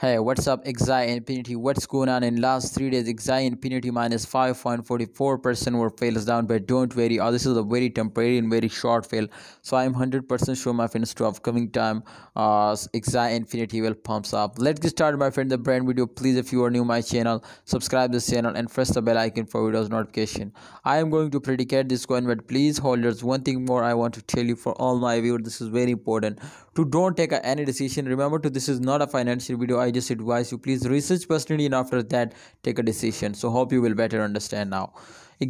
Hey, what's up XI Infinity? What's going on in last 3 days? XI Infinity minus 5.44% were fails down but don't worry. Oh, this is a very temporary and very short fail. So I'm 100% sure my friends to upcoming time uh, XI Infinity will pumps up. Let's get started my friend the brand video. Please if you are new my channel, subscribe this channel and press the bell icon for videos notification. I am going to predicate this coin but please holders one thing more I want to tell you for all my viewers this is very important. To don't take any decision remember to this is not a financial video i just advise you please research personally and after that take a decision so hope you will better understand now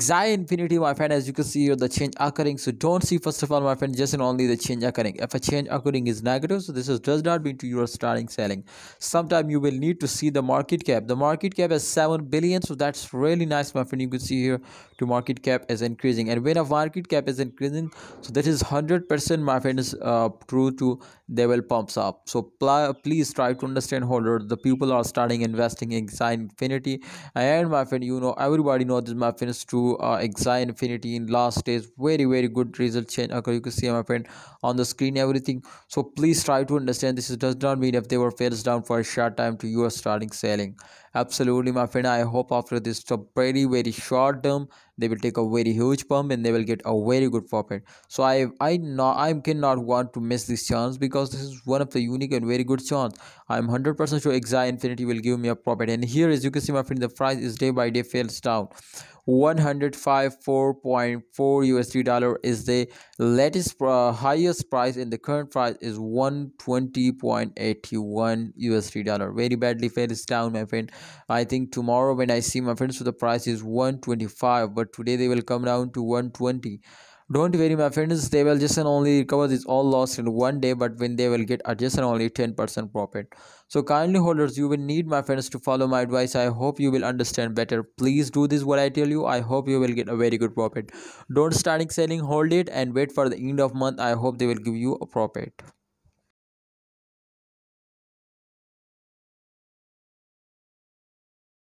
xi infinity my friend as you can see here the change occurring so don't see first of all my friend just and only the change occurring if a change occurring is negative so this is does not mean to you are starting selling sometime you will need to see the market cap the market cap is 7 billion so that's really nice my friend you can see here to market cap is increasing and when a market cap is increasing so that is 100 percent my friend is uh, true to they will pumps up so pl please try to understand holder the people are starting investing in xi infinity and my friend you know everybody knows this my friends to uh, xi infinity in last days very very good result change okay you can see my friend on the screen everything so please try to understand this does not mean if they were fails down for a short time to you are starting selling Absolutely, my friend. I hope after this very, very short term, they will take a very huge pump and they will get a very good profit. So I, I not, I cannot want to miss this chance because this is one of the unique and very good chance. I'm 100% sure xi Infinity will give me a profit. And here, as you can see, my friend, the price is day by day fails down. 105.4 USD dollar is the latest uh, highest price and the current price is 120.81 USD dollar very badly fails down my friend I think tomorrow when I see my friends, so the price is 125, but today they will come down to 120 don't worry my friends they will just and only recover this all loss in one day but when they will get adjusted only 10% profit so kindly holders you will need my friends to follow my advice i hope you will understand better please do this what i tell you i hope you will get a very good profit don't start selling hold it and wait for the end of month i hope they will give you a profit